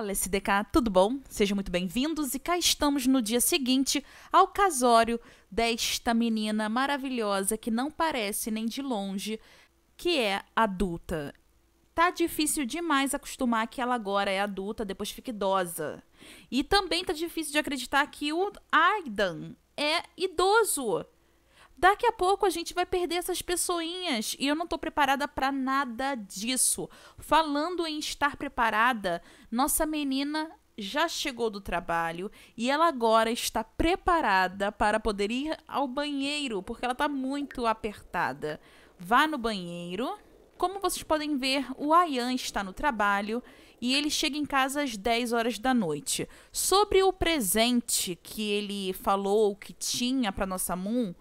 Fala SDK, tudo bom? Sejam muito bem-vindos e cá estamos no dia seguinte ao casório desta menina maravilhosa que não parece nem de longe que é adulta. Tá difícil demais acostumar que ela agora é adulta, depois fica idosa. E também tá difícil de acreditar que o Aidan é idoso. Daqui a pouco a gente vai perder essas pessoinhas e eu não tô preparada para nada disso. Falando em estar preparada, nossa menina já chegou do trabalho e ela agora está preparada para poder ir ao banheiro, porque ela está muito apertada. Vá no banheiro. Como vocês podem ver, o Ayan está no trabalho e ele chega em casa às 10 horas da noite. Sobre o presente que ele falou que tinha para nossa Moon,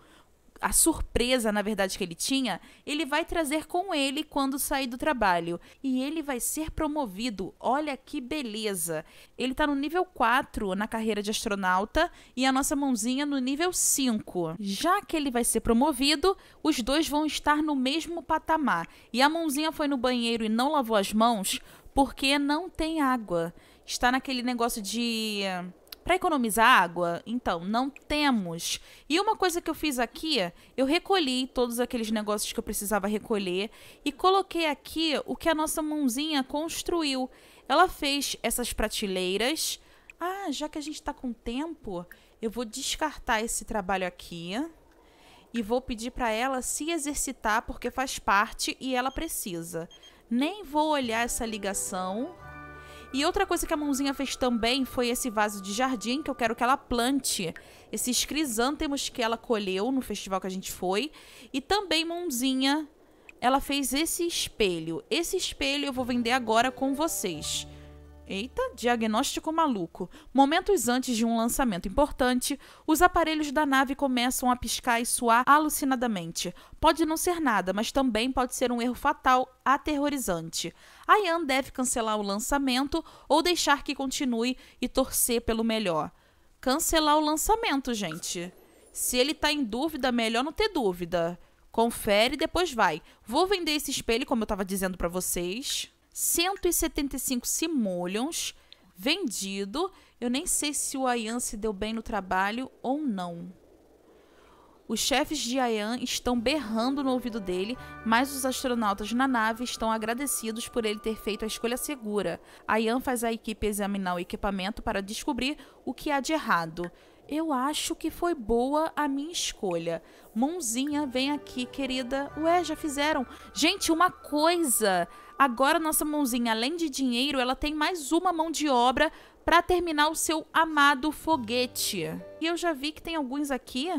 a surpresa, na verdade, que ele tinha, ele vai trazer com ele quando sair do trabalho. E ele vai ser promovido. Olha que beleza! Ele tá no nível 4 na carreira de astronauta e a nossa mãozinha no nível 5. Já que ele vai ser promovido, os dois vão estar no mesmo patamar. E a mãozinha foi no banheiro e não lavou as mãos porque não tem água. Está naquele negócio de para economizar água, então, não temos. E uma coisa que eu fiz aqui, eu recolhi todos aqueles negócios que eu precisava recolher e coloquei aqui o que a nossa mãozinha construiu. Ela fez essas prateleiras. Ah, já que a gente está com tempo, eu vou descartar esse trabalho aqui e vou pedir para ela se exercitar porque faz parte e ela precisa. Nem vou olhar essa ligação. E outra coisa que a mãozinha fez também foi esse vaso de jardim que eu quero que ela plante. Esses crisântemos que ela colheu no festival que a gente foi. E também, mãozinha, ela fez esse espelho. Esse espelho eu vou vender agora com vocês. Eita, diagnóstico maluco. Momentos antes de um lançamento importante, os aparelhos da nave começam a piscar e suar alucinadamente. Pode não ser nada, mas também pode ser um erro fatal, aterrorizante a Ian deve cancelar o lançamento ou deixar que continue e torcer pelo melhor. Cancelar o lançamento, gente. Se ele tá em dúvida, melhor não ter dúvida. Confere e depois vai. Vou vender esse espelho, como eu estava dizendo para vocês. 175 simoleons vendido. Eu nem sei se o Ayan se deu bem no trabalho ou não. Os chefes de Ayan estão berrando no ouvido dele, mas os astronautas na nave estão agradecidos por ele ter feito a escolha segura. Ayan faz a equipe examinar o equipamento para descobrir o que há de errado. Eu acho que foi boa a minha escolha. Mãozinha, vem aqui, querida. Ué, já fizeram. Gente, uma coisa! Agora nossa mãozinha, além de dinheiro, ela tem mais uma mão de obra para terminar o seu amado foguete. E eu já vi que tem alguns aqui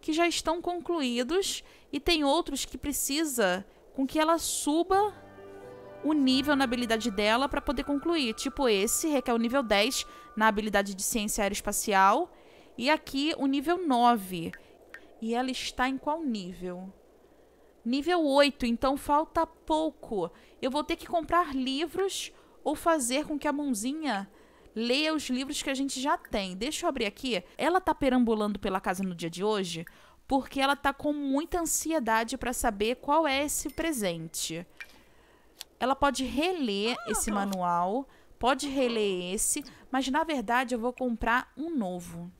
que já estão concluídos e tem outros que precisa com que ela suba o nível na habilidade dela para poder concluir. Tipo esse requer é o nível 10 na habilidade de ciência aeroespacial e aqui o nível 9. E ela está em qual nível? Nível 8, então falta pouco. Eu vou ter que comprar livros ou fazer com que a mãozinha leia os livros que a gente já tem. Deixa eu abrir aqui. Ela tá perambulando pela casa no dia de hoje porque ela tá com muita ansiedade para saber qual é esse presente. Ela pode reler ah, esse manual, pode reler esse, mas na verdade eu vou comprar um novo.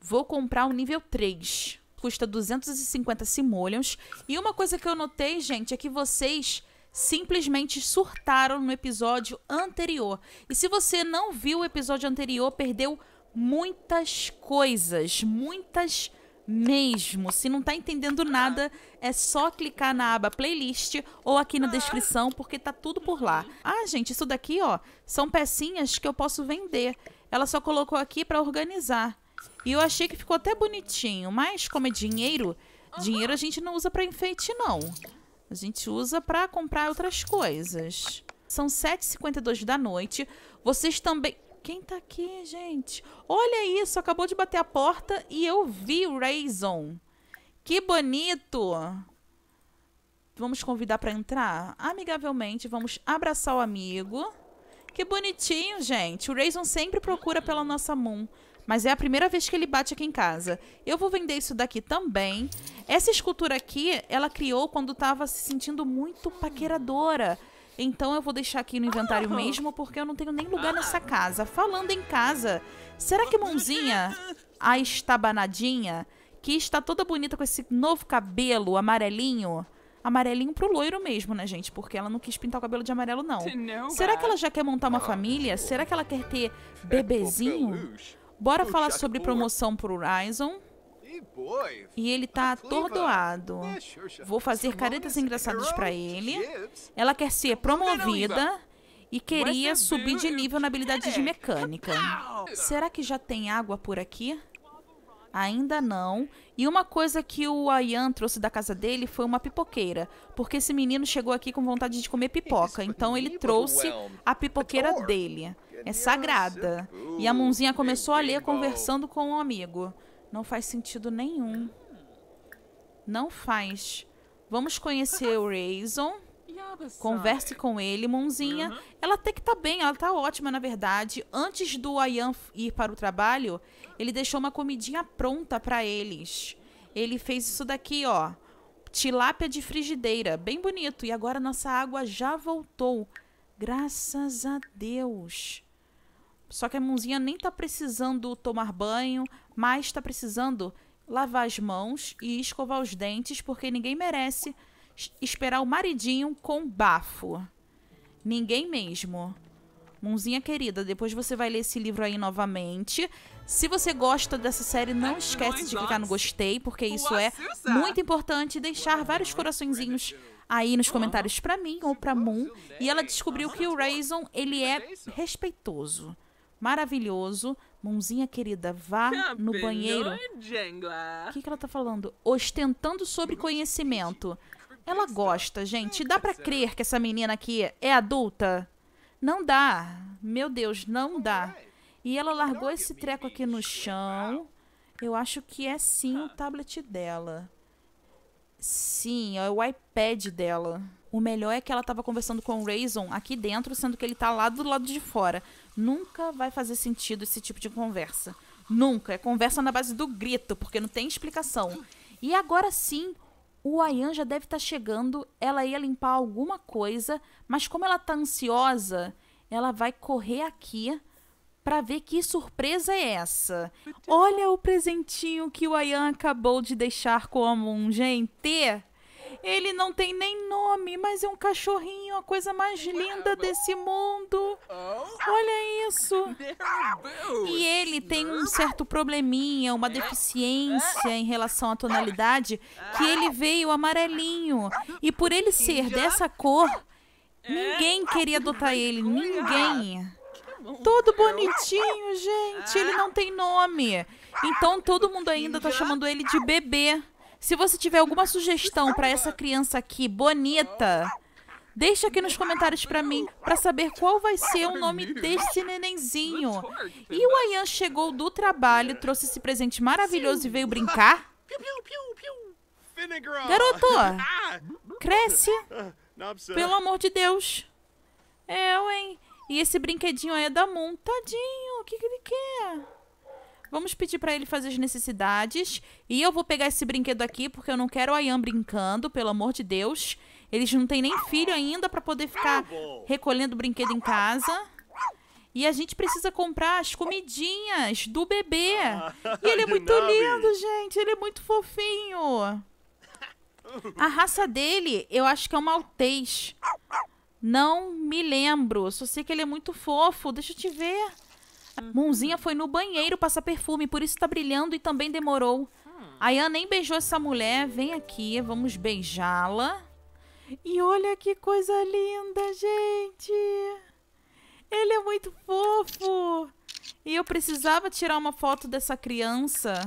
Vou comprar o um nível 3. Custa 250 simoleons. E uma coisa que eu notei, gente, é que vocês simplesmente surtaram no episódio anterior. E se você não viu o episódio anterior, perdeu muitas coisas, muitas mesmo. Se não tá entendendo nada, é só clicar na aba playlist ou aqui na descrição, porque tá tudo por lá. Ah, gente, isso daqui, ó, são pecinhas que eu posso vender. Ela só colocou aqui para organizar. E eu achei que ficou até bonitinho, mas como é dinheiro, dinheiro a gente não usa para enfeite não. A gente usa para comprar outras coisas. São 7h52 da noite. Vocês também... Quem tá aqui, gente? Olha isso, acabou de bater a porta e eu vi o Rayzon. Que bonito! Vamos convidar para entrar? Amigavelmente, vamos abraçar o amigo. Que bonitinho, gente. O Rayzon sempre procura pela nossa Moon. Mas é a primeira vez que ele bate aqui em casa. Eu vou vender isso daqui também. Essa escultura aqui, ela criou quando estava se sentindo muito paqueradora. Então eu vou deixar aqui no inventário ah. mesmo, porque eu não tenho nem lugar nessa casa. Falando em casa, será que Mãozinha, a estabanadinha, que está toda bonita com esse novo cabelo amarelinho... Amarelinho pro loiro mesmo, né, gente? Porque ela não quis pintar o cabelo de amarelo, não. Será que ela já quer montar uma família? Será que ela quer ter é bebezinho? Bora falar sobre promoção o Horizon. E ele tá atordoado. É, Vou fazer caretas engraçadas para ele. Ela quer ser promovida e queria subir de nível na habilidade de mecânica. Será que já tem água por aqui? Ainda não. E uma coisa que o Ayan trouxe da casa dele foi uma pipoqueira, porque esse menino chegou aqui com vontade de comer é pipoca, então ele trouxe a pipoqueira dele é sagrada. E a mãozinha começou a ler conversando com um amigo. Não faz sentido nenhum. Não faz. Vamos conhecer o Raison. Converse com ele, mãozinha. Uhum. Ela até que tá bem, ela tá ótima, na verdade. Antes do Ayan ir para o trabalho, ele deixou uma comidinha pronta para eles. Ele fez isso daqui, ó. Tilápia de frigideira. Bem bonito. E agora nossa água já voltou. Graças a Deus. Só que a mãozinha nem tá precisando tomar banho, mas tá precisando lavar as mãos e escovar os dentes, porque ninguém merece esperar o maridinho com bafo. Ninguém mesmo. Mãozinha querida, depois você vai ler esse livro aí novamente. Se você gosta dessa série, não esquece de clicar no gostei, porque isso é muito importante. Deixar vários coraçõezinhos aí nos comentários para mim ou para Moon. E ela descobriu que o Rayson, ele é respeitoso maravilhoso. Mãozinha querida, vá no banheiro. O que, que ela tá falando? Ostentando sobre conhecimento. Ela gosta, gente. Dá para crer que essa menina aqui é adulta? Não dá. Meu Deus, não dá. E ela largou esse treco aqui no chão. Eu acho que é sim o tablet dela. Sim, é o iPad dela. O melhor é que ela estava conversando com o Rayson aqui dentro, sendo que ele está lá do lado de fora. Nunca vai fazer sentido esse tipo de conversa. Nunca. É conversa na base do grito, porque não tem explicação. E agora sim, o Ayan já deve estar tá chegando. Ela ia limpar alguma coisa, mas como ela está ansiosa, ela vai correr aqui para ver que surpresa é essa. Olha o presentinho que o Ayan acabou de deixar como um gente. Ele não tem nem nome, mas é um cachorrinho, a coisa mais linda desse mundo. Oh. Olha isso. E ele tem um certo probleminha, uma deficiência em relação à tonalidade, que ele veio amarelinho. E por ele ser dessa cor, é? ninguém queria adotar ele, ninguém. Todo bonitinho, gente. Ele ah. não tem nome. Então todo mundo ainda tá chamando ele de bebê. Se você tiver alguma sugestão para essa criança aqui, bonita, deixa aqui nos comentários para mim, para saber qual vai ser o nome desse nenenzinho. E o Ayan chegou do trabalho, trouxe esse presente maravilhoso e veio brincar? Garoto, ah. cresce. Pelo amor de Deus. Eu, é, hein? E esse brinquedinho aí é da Moon. Tadinho, o que, que ele quer? Vamos pedir para ele fazer as necessidades. E eu vou pegar esse brinquedo aqui, porque eu não quero o Ian brincando, pelo amor de Deus. Eles não têm nem filho ainda para poder ficar tá recolhendo brinquedo em casa. E a gente precisa comprar as comidinhas do bebê. Ah, e ele é muito lindo, gente. Ele é muito fofinho. A raça dele, eu acho que é um maltês. Não me lembro. Só sei que ele é muito fofo. Deixa eu te ver. Hum. foi no banheiro passar perfume, por isso tá brilhando e também demorou. Hum. A Ian nem beijou essa mulher. Vem aqui, vamos beijá-la. E olha que coisa linda, gente! Ele é muito fofo! E eu precisava tirar uma foto dessa criança.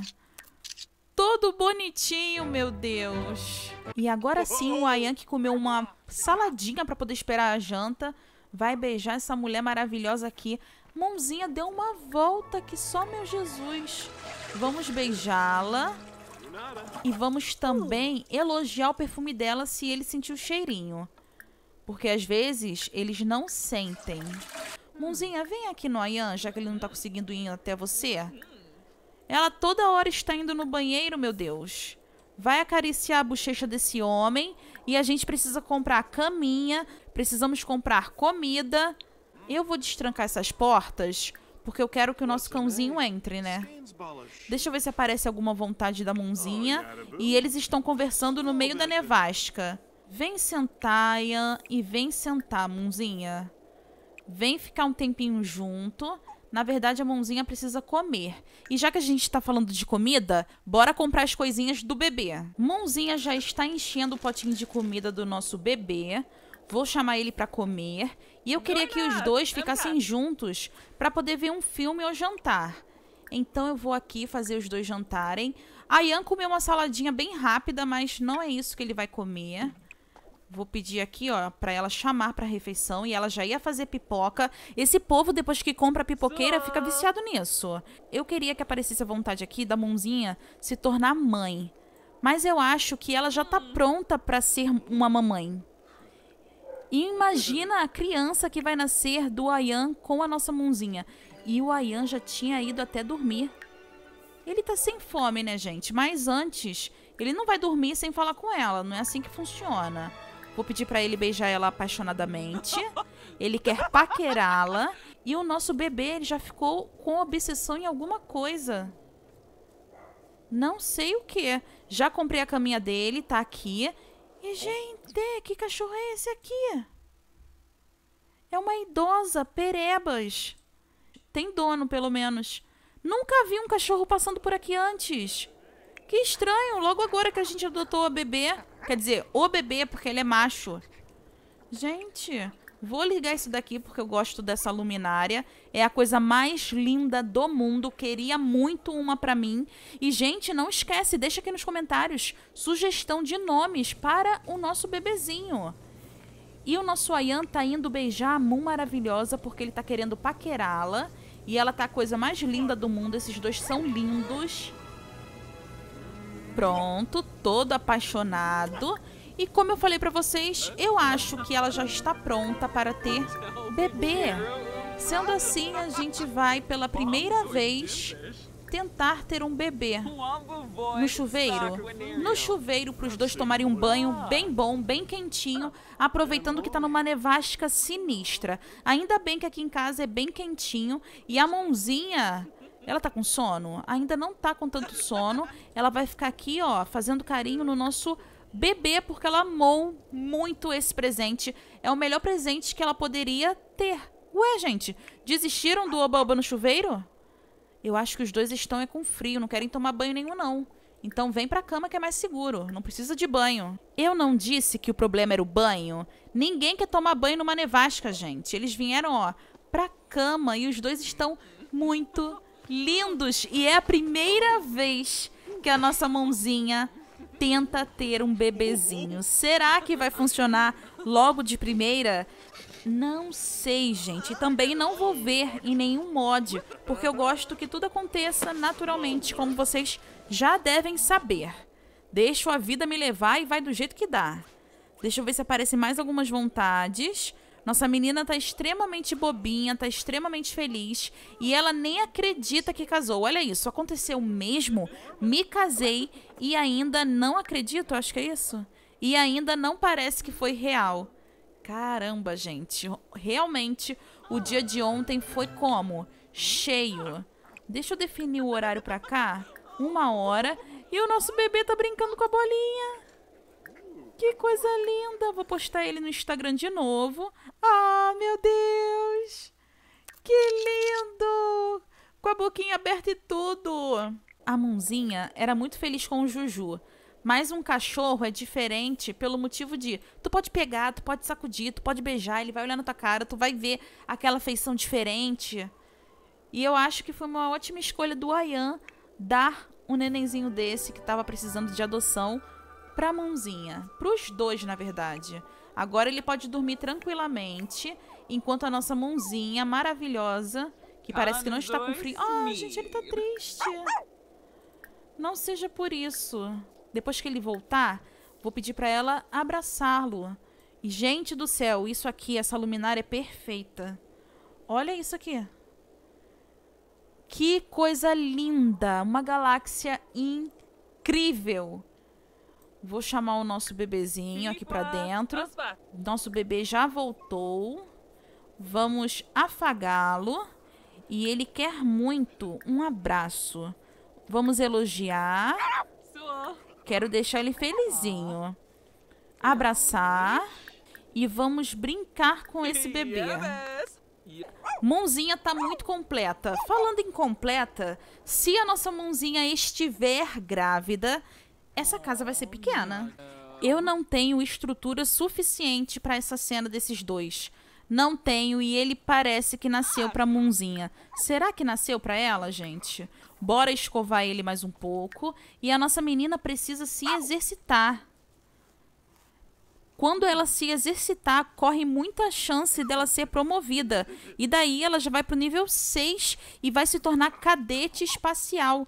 Todo bonitinho, meu Deus. E agora sim, o Ayan, que comeu uma saladinha para poder esperar a janta, vai beijar essa mulher maravilhosa aqui. Mãozinha deu uma volta que só meu Jesus. Vamos beijá-la. E vamos também elogiar o perfume dela se ele sentir o cheirinho. Porque às vezes eles não sentem. Mãozinha, vem aqui no Ayan, já que ele não tá conseguindo ir até você. Ela toda hora está indo no banheiro, meu Deus. Vai acariciar a bochecha desse homem e a gente precisa comprar caminha, precisamos comprar comida eu vou destrancar essas portas porque eu quero que o nosso cãozinho entre, né? Deixa eu ver se aparece alguma vontade da mãozinha. Oh, e eles estão conversando no oh, meio da nevasca. Vem sentar, Ian, e vem sentar, mãozinha. Vem ficar um tempinho junto. Na verdade, a mãozinha precisa comer. E já que a gente tá falando de comida, bora comprar as coisinhas do bebê. Mãozinha já está enchendo o potinho de comida do nosso bebê. Vou chamar ele para comer e eu queria que os dois ficassem juntos para poder ver um filme ou jantar. Então eu vou aqui fazer os dois jantarem. A Ian comeu uma saladinha bem rápida, mas não é isso que ele vai comer. Vou pedir aqui, ó, para ela chamar para refeição e ela já ia fazer pipoca. Esse povo depois que compra pipoqueira fica viciado nisso. Eu queria que aparecesse a vontade aqui da mãozinha se tornar mãe. Mas eu acho que ela já tá hum. pronta para ser uma mamãe. Imagina a criança que vai nascer do Ayan com a nossa mãozinha. E o Ayan já tinha ido até dormir. Ele tá sem fome, né, gente? Mas antes, ele não vai dormir sem falar com ela. Não é assim que funciona. Vou pedir para ele beijar ela apaixonadamente. Ele quer paquerá-la. E o nosso bebê ele já ficou com obsessão em alguma coisa. Não sei o que. Já comprei a caminha dele, tá aqui. E, gente... Que cachorro é esse aqui? É uma idosa, perebas. Tem dono, pelo menos. Nunca vi um cachorro passando por aqui antes. Que estranho, logo agora que a gente adotou o bebê. Quer dizer, o bebê, porque ele é macho. Gente, Vou ligar isso daqui porque eu gosto dessa luminária. É a coisa mais linda do mundo. Queria muito uma para mim. E, gente, não esquece, deixa aqui nos comentários sugestão de nomes para o nosso bebezinho. E o nosso Ayan tá indo beijar a Moon maravilhosa porque ele tá querendo paquerá-la. E ela tá a coisa mais linda do mundo. Esses dois são lindos. Pronto, todo apaixonado. E como eu falei para vocês, eu acho que ela já está pronta para ter bebê. Sendo assim, a gente vai pela primeira vez tentar ter um bebê no chuveiro. No chuveiro para os dois tomarem um banho bem bom, bem quentinho, aproveitando que está numa nevasca sinistra. Ainda bem que aqui em casa é bem quentinho e a mãozinha ela tá com sono? Ainda não tá com tanto sono. Ela vai ficar aqui, ó, fazendo carinho no nosso beber, porque ela amou muito esse presente. É o melhor presente que ela poderia ter. Ué, gente, desistiram do oba-oba no chuveiro? Eu acho que os dois estão é com frio, não querem tomar banho nenhum, não. Então vem pra cama que é mais seguro, não precisa de banho. Eu não disse que o problema era o banho? Ninguém quer tomar banho numa nevasca, gente. Eles vieram, ó, pra cama e os dois estão muito lindos. E é a primeira vez que a nossa mãozinha tenta ter um bebezinho. Será que vai funcionar logo de primeira? Não sei, gente. Também não vou ver em nenhum mod, porque eu gosto que tudo aconteça naturalmente, como vocês já devem saber. Deixo a vida me levar e vai do jeito que dá. Deixa eu ver se aparecem mais algumas vontades. Nossa menina tá extremamente bobinha, tá extremamente feliz e ela nem acredita que casou. Olha isso, aconteceu mesmo? Me casei e ainda não acredito, acho que é isso. E ainda não parece que foi real. Caramba, gente, realmente o dia de ontem foi como? Cheio. Deixa eu definir o horário pra cá. Uma hora. E o nosso bebê tá brincando com a bolinha. Que coisa linda! Vou postar ele no Instagram de novo. Ah, meu Deus! Que lindo! Com a boquinha aberta e tudo. A Munzinha era muito feliz com o Juju. Mas um cachorro é diferente pelo motivo de tu pode pegar, tu pode sacudir, tu pode beijar, ele vai olhar na tua cara, tu vai ver aquela feição diferente. E eu acho que foi uma ótima escolha do Ayan dar um nenenzinho desse que estava precisando de adoção pra mãozinha. Pros dois, na verdade. Agora ele pode dormir tranquilamente, enquanto a nossa mãozinha maravilhosa, que parece que não está com frio... Ah, oh, gente, ele tá triste. Não seja por isso. Depois que ele voltar, vou pedir para ela abraçá-lo. E, gente do céu, isso aqui, essa luminária é perfeita. Olha isso aqui. Que coisa linda! Uma galáxia incrível! Vou chamar o nosso bebezinho aqui pra dentro. Nosso bebê já voltou. Vamos afagá-lo. E ele quer muito um abraço. Vamos elogiar. Quero deixar ele felizinho. Abraçar. E vamos brincar com esse bebê. Mãozinha tá muito completa. Falando em completa, se a nossa mãozinha estiver grávida, essa casa vai ser pequena. Eu não tenho estrutura suficiente para essa cena desses dois. Não tenho e ele parece que nasceu pra Munzinha. Será que nasceu pra ela, gente? Bora escovar ele mais um pouco. E a nossa menina precisa se exercitar. Quando ela se exercitar, corre muita chance dela ser promovida. E daí ela já vai pro nível 6 e vai se tornar cadete espacial.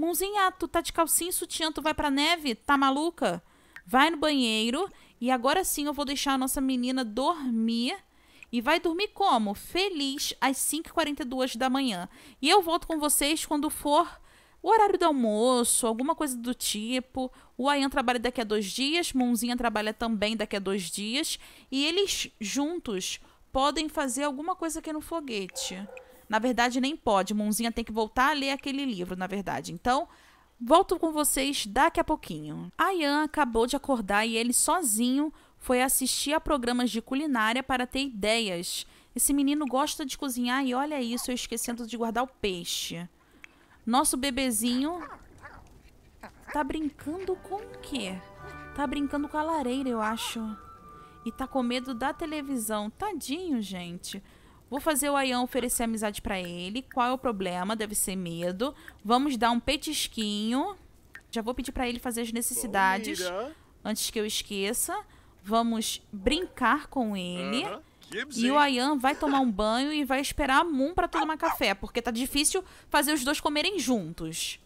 Mãozinha, tu tá de calcinha sutiã, tu vai pra neve? Tá maluca? Vai no banheiro e agora sim eu vou deixar a nossa menina dormir. E vai dormir como? Feliz às 5h42 da manhã. E eu volto com vocês quando for o horário do almoço, alguma coisa do tipo. O Ayan trabalha daqui a dois dias, Mãozinha trabalha também daqui a dois dias. E eles juntos podem fazer alguma coisa aqui no foguete. Na verdade, nem pode. Mãozinha tem que voltar a ler aquele livro, na verdade. Então, volto com vocês daqui a pouquinho. A Ian acabou de acordar e ele sozinho foi assistir a programas de culinária para ter ideias. Esse menino gosta de cozinhar e olha isso, eu esquecendo de guardar o peixe. Nosso bebezinho tá brincando com o quê? Tá brincando com a lareira, eu acho. E tá com medo da televisão. Tadinho, gente. Vou fazer o Ayan oferecer amizade para ele. Qual é o problema? Deve ser medo. Vamos dar um petisquinho. Já vou pedir para ele fazer as necessidades. Antes que eu esqueça. Vamos brincar com ele. Uh -huh. E o Ayan vai tomar um banho e vai esperar a Moon pra tomar café, porque tá difícil fazer os dois comerem juntos.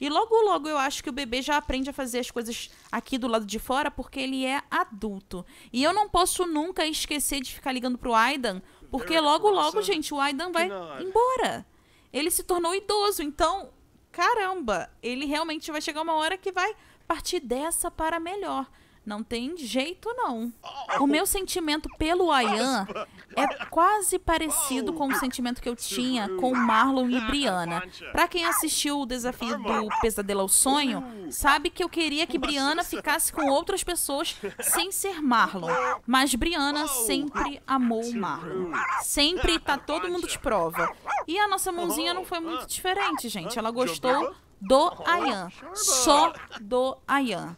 E logo, logo eu acho que o bebê já aprende a fazer as coisas aqui do lado de fora, porque ele é adulto. E eu não posso nunca esquecer de ficar ligando pro Aidan porque logo, logo, gente, o Aidan vai embora. Ele se tornou idoso, então, caramba, ele realmente vai chegar uma hora que vai partir dessa para melhor. Não tem jeito, não. Oh. O meu sentimento pelo Ayan é quase parecido com o sentimento que eu tinha com Marlon e Brianna. Para quem assistiu o desafio do Pesadelo ao Sonho, sabe que eu queria que assim, Brianna ficasse com outras pessoas sem ser Marlon. Mas Brianna oh. sempre amou Marlon. Sempre tá todo mundo de prova. E a nossa mãozinha não foi muito diferente, gente. Ela gostou do Ayan. Só do Ayan.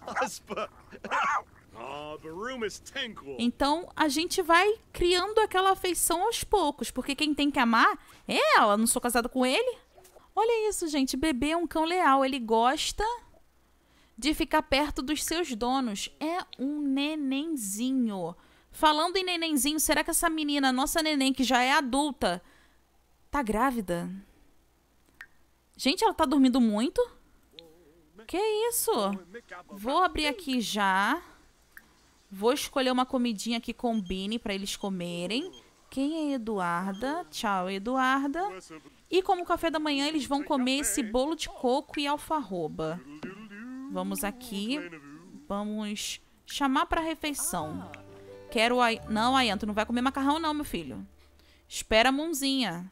Então a gente vai criando aquela afeição aos poucos, porque quem tem que amar é ela, não sou casada com ele. Olha isso, gente, bebê é um cão leal, ele gosta de ficar perto dos seus donos. É um nenenzinho. Falando em nenenzinho, será que essa menina, nossa neném, que já é adulta, tá grávida? Gente, ela tá dormindo muito? Que isso? Vou abrir aqui já. Vou escolher uma comidinha que combine para eles comerem. Quem é Eduarda? Tchau, Eduarda. E como café da manhã, eles vão comer esse bolo de coco e alfarroba. Vamos aqui. Vamos chamar para refeição. Quero a... Não, Ayan, tu não vai comer macarrão não, meu filho. Espera a mãozinha.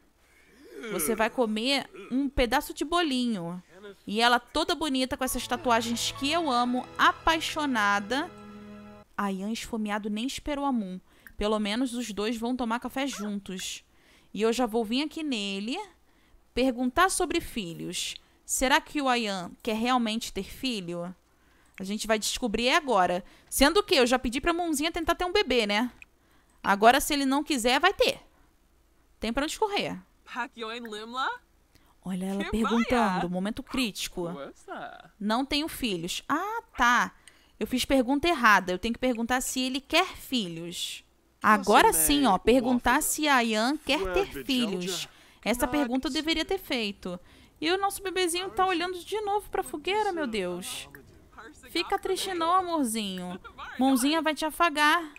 Você vai comer um pedaço de bolinho. E ela toda bonita com essas tatuagens que eu amo, apaixonada Ayan, esfomeado, nem esperou a Moon. Pelo menos os dois vão tomar café juntos. E eu já vou vir aqui nele perguntar sobre filhos. Será que o Ayan quer realmente ter filho? A gente vai descobrir agora. Sendo que eu já pedi pra Munzinha tentar ter um bebê, né? Agora, se ele não quiser, vai ter. Tem pra onde correr. Olha ela perguntando. Momento crítico. Não tenho filhos. Ah, tá. Eu fiz pergunta errada. Eu tenho que perguntar se ele quer filhos. Assim, Agora né? sim, ó. É perguntar se a Ian quer ter filhos. É? Essa pergunta eu deveria ter feito. E o nosso bebezinho tá olhando de novo pra fogueira, meu Deus. Fica triste não, amorzinho. Mãozinha vai te afagar.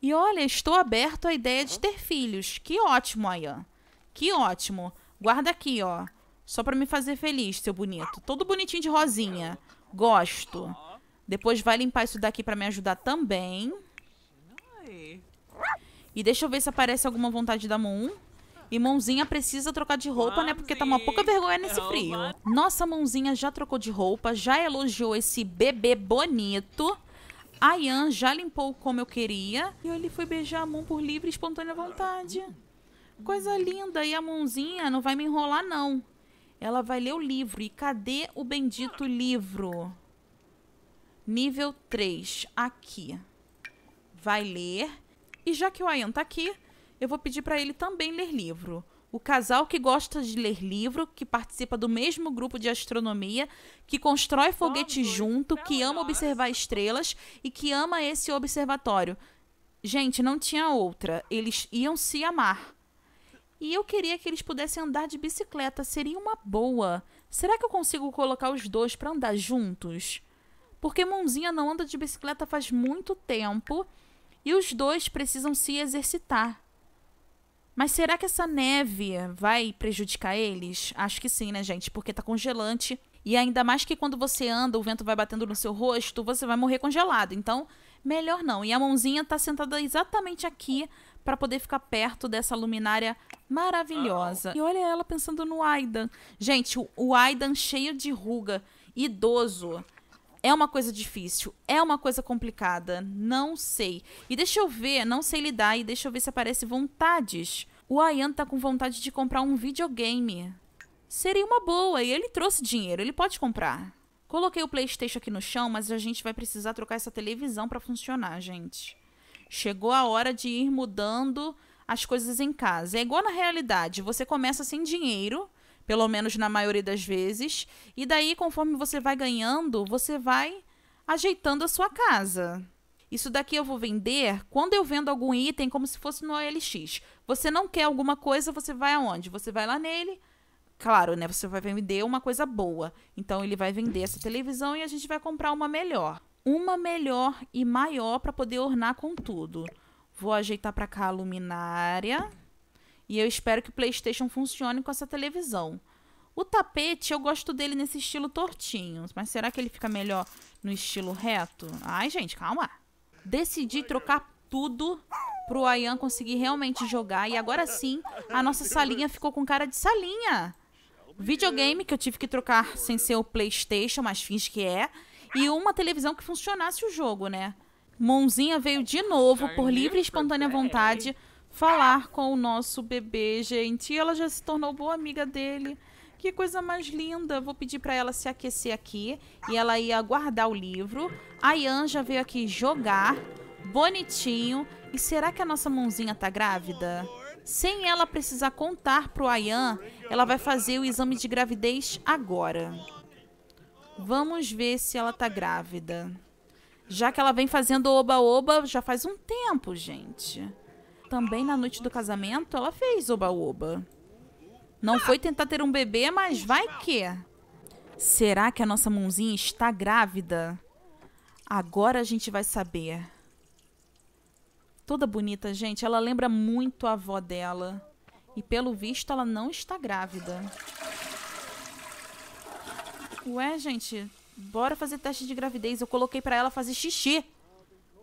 E olha, estou aberto à ideia de ter filhos. Que ótimo, Ayan. Que ótimo. Guarda aqui, ó. Só pra me fazer feliz, seu bonito. Todo bonitinho de rosinha. Gosto. Depois vai limpar isso daqui para me ajudar também. E deixa eu ver se aparece alguma vontade da Moon. E Mãozinha precisa trocar de roupa, né? Porque tá uma pouca vergonha nesse é frio. Nossa, Mãozinha já trocou de roupa, já elogiou esse bebê bonito. A Ian já limpou como eu queria. E ele foi beijar a mão por livre e espontânea vontade. Coisa linda. E a mãozinha não vai me enrolar, não. Ela vai ler o livro. E cadê o bendito livro? nível 3 aqui. Vai ler. E já que o Ayan tá aqui, eu vou pedir para ele também ler livro. O casal que gosta de ler livro, que participa do mesmo grupo de astronomia, que constrói foguete Vamos, junto, que ama observar estrelas e que ama esse observatório. Gente, não tinha outra. Eles iam se amar. E eu queria que eles pudessem andar de bicicleta, seria uma boa. Será que eu consigo colocar os dois para andar juntos? porque Mãozinha não anda de bicicleta faz muito tempo e os dois precisam se exercitar. Mas será que essa neve vai prejudicar eles? Acho que sim, né, gente? Porque tá congelante. E ainda mais que quando você anda, o vento vai batendo no seu rosto, você vai morrer congelado. Então, melhor não. E a mãozinha tá sentada exatamente aqui para poder ficar perto dessa luminária maravilhosa. E olha ela pensando no Aidan. Gente, o Aidan cheio de ruga, idoso. É uma coisa difícil, é uma coisa complicada, não sei. E deixa eu ver, não sei lidar e deixa eu ver se aparece vontades. O Ayan tá com vontade de comprar um videogame. Seria uma boa, e ele trouxe dinheiro, ele pode comprar. Coloquei o Playstation aqui no chão, mas a gente vai precisar trocar essa televisão para funcionar, gente. Chegou a hora de ir mudando as coisas em casa. É igual na realidade, você começa sem dinheiro, pelo menos na maioria das vezes. E daí, conforme você vai ganhando, você vai ajeitando a sua casa. Isso daqui eu vou vender quando eu vendo algum item, como se fosse no OLX. Você não quer alguma coisa, você vai aonde? Você vai lá nele. Claro, né? Você vai vender uma coisa boa. Então ele vai vender essa televisão e a gente vai comprar uma melhor. Uma melhor e maior para poder ornar com tudo. Vou ajeitar para cá a luminária. E eu espero que o PlayStation funcione com essa televisão. O tapete, eu gosto dele nesse estilo tortinho. Mas será que ele fica melhor no estilo reto? Ai, gente, calma. Decidi trocar tudo pro Ayan conseguir realmente jogar. E agora sim, a nossa salinha ficou com cara de salinha. Videogame, que eu tive que trocar sem ser o Playstation, mas finge que é. E uma televisão que funcionasse o jogo, né? Monzinha veio de novo, por livre e espontânea vontade, falar com o nosso bebê, gente. E ela já se tornou boa amiga dele. Que coisa mais linda. Vou pedir para ela se aquecer aqui e ela ia guardar o livro. A Ian já veio aqui jogar, bonitinho. E será que a nossa mãozinha tá grávida? Sem ela precisar contar pro Ayan, ela vai fazer o exame de gravidez agora. Vamos ver se ela tá grávida. Já que ela vem fazendo oba-oba já faz um tempo, gente também na noite do casamento, ela fez oba-oba. Não foi tentar ter um bebê, mas vai que. Será que a nossa mãozinha está grávida? Agora a gente vai saber. Toda bonita, gente. Ela lembra muito a avó dela. E pelo visto, ela não está grávida. Ué, gente. Bora fazer teste de gravidez. Eu coloquei para ela fazer xixi.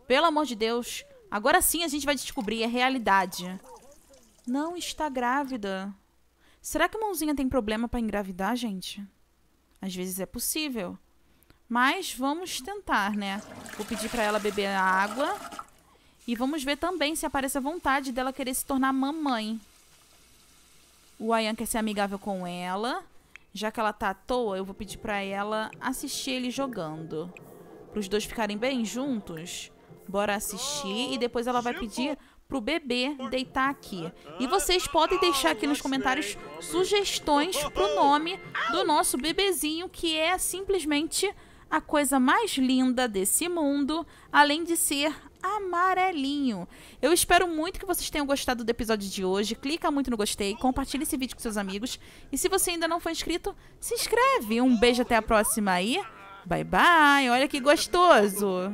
Pelo amor de Deus. Agora sim a gente vai descobrir a é realidade. Não está grávida. Será que a mãozinha tem problema para engravidar, gente? Às vezes é possível. Mas vamos tentar, né? Vou pedir para ela beber a água. E vamos ver também se aparece a vontade dela querer se tornar mamãe. O Ayan quer ser amigável com ela. Já que ela tá à toa, eu vou pedir para ela assistir ele jogando. Para os dois ficarem bem juntos. Bora assistir e depois ela vai pedir tipo, pro bebê deitar aqui. E vocês podem deixar aqui nos comentários sugestões pro nome do nosso bebezinho, que é simplesmente a coisa mais linda desse mundo, além de ser amarelinho. Eu espero muito que vocês tenham gostado do episódio de hoje. Clica muito no gostei, compartilha esse vídeo com seus amigos. E se você ainda não foi inscrito, se inscreve. Um beijo até a próxima aí. Bye bye. Olha que gostoso.